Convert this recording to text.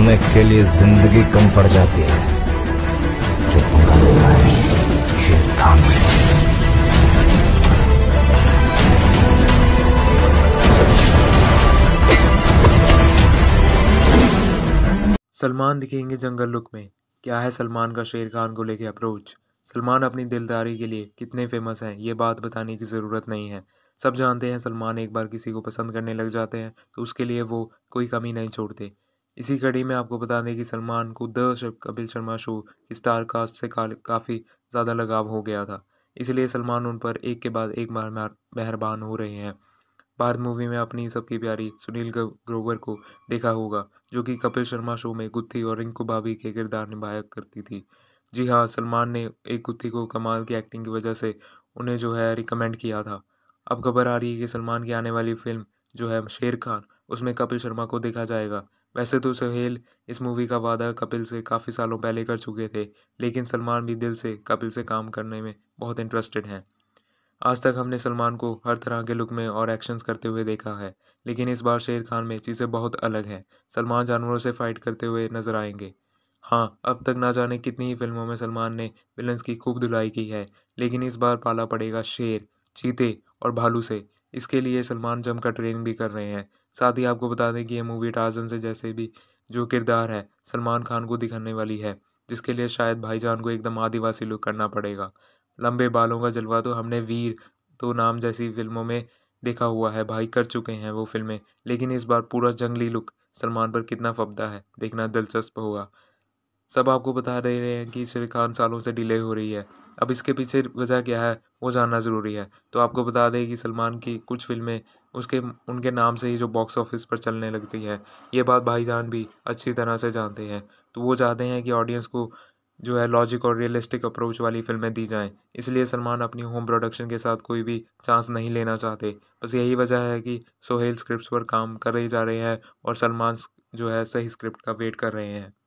समय के लिए जिंदगी कम पड़ जाती है जो है शेर खान से सलमान दिखेंगे जंगल लुक में क्या है सलमान का शेर खान को लेके अप्रोच सलमान अपनी दिलदारी के लिए कितने फेमस हैं ये बात बताने की ज़रूरत नहीं है सब जानते हैं सलमान एक बार किसी को पसंद करने लग जाते हैं तो उसके लिए वो कोई कमी नहीं छोड़ते इसी कड़ी में आपको बता दें कि सलमान को द कपिल शर्मा शो की स्टार कास्ट से का, काफ़ी ज़्यादा लगाव हो गया था इसलिए सलमान उन पर एक के बाद एक मेहरबान हो रहे हैं भारत मूवी में अपनी सबकी प्यारी सुनील ग्रोवर को देखा होगा जो कि कपिल शर्मा शो में गुत्थी और रिंकू भाभी के किरदार निभाया करती थी जी हाँ सलमान ने एक गुत्थी को कमाल की एक्टिंग की वजह से उन्हें जो है रिकमेंड किया था अब खबर आ रही है कि सलमान की आने वाली फिल्म जो है शेर खान उसमें कपिल शर्मा को देखा जाएगा वैसे तो सहेल इस मूवी का वादा कपिल से काफ़ी सालों पहले कर चुके थे लेकिन सलमान भी दिल से कपिल से काम करने में बहुत इंटरेस्टेड हैं आज तक हमने सलमान को हर तरह के लुक में और एक्शंस करते हुए देखा है लेकिन इस बार शेर खान में चीज़ें बहुत अलग हैं सलमान जानवरों से फाइट करते हुए नज़र आएंगे हाँ अब तक ना जाने कितनी ही फिल्मों में सलमान ने विलन्स की खूब धुलाई की है लेकिन इस बार पाला पड़ेगा शेर चीते और भालू से इसके लिए सलमान जमकर ट्रेनिंग भी कर रहे हैं साथ ही आपको बता दें कि ये मूवी टार्जन से जैसे भी जो किरदार है सलमान खान को दिखाने वाली है जिसके लिए शायद भाईजान को एकदम आदिवासी लुक करना पड़ेगा लंबे बालों का जलवा तो हमने वीर तो नाम जैसी फिल्मों में देखा हुआ है भाई कर चुके हैं वो फिल्में लेकिन इस बार पूरा जंगली लुक सलमान पर कितना फबदा है देखना दिलचस्प होगा सब आपको बता रहे हैं कि श्री खान सालों से डिले हो रही है अब इसके पीछे वजह क्या है वो जानना ज़रूरी है तो आपको बता दें कि सलमान की कुछ फिल्में उसके उनके नाम से ही जो बॉक्स ऑफिस पर चलने लगती हैं ये बात भाईजान भी अच्छी तरह से जानते हैं तो वो चाहते हैं कि ऑडियंस को जो है लॉजिक और रियलिस्टिक अप्रोच वाली फिल्में दी जाएं इसलिए सलमान अपनी होम प्रोडक्शन के साथ कोई भी चांस नहीं लेना चाहते बस यही वजह है कि सोहेल स्क्रिप्ट्स पर काम रहे जा रहे हैं और सलमान जो है सही स्क्रिप्ट का वेट कर रहे हैं